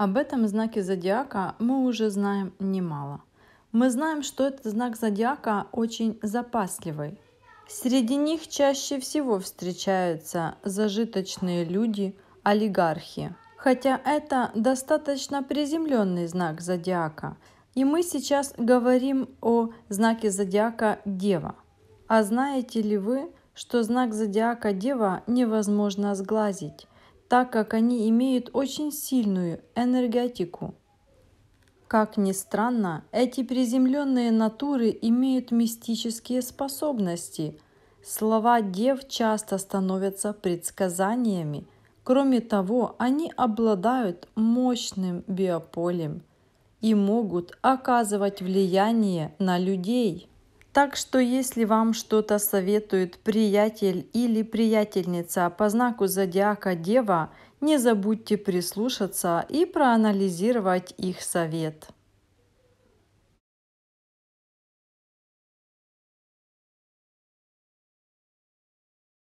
Об этом знаке зодиака мы уже знаем немало. Мы знаем, что этот знак зодиака очень запасливый. Среди них чаще всего встречаются зажиточные люди, олигархи. Хотя это достаточно приземленный знак зодиака, и мы сейчас говорим о знаке зодиака Дева. А знаете ли вы, что знак зодиака Дева невозможно сглазить? так как они имеют очень сильную энергетику. Как ни странно, эти приземленные натуры имеют мистические способности. Слова дев часто становятся предсказаниями. Кроме того, они обладают мощным биополем и могут оказывать влияние на людей. Так что если вам что-то советует приятель или приятельница по знаку зодиака Дева, не забудьте прислушаться и проанализировать их совет.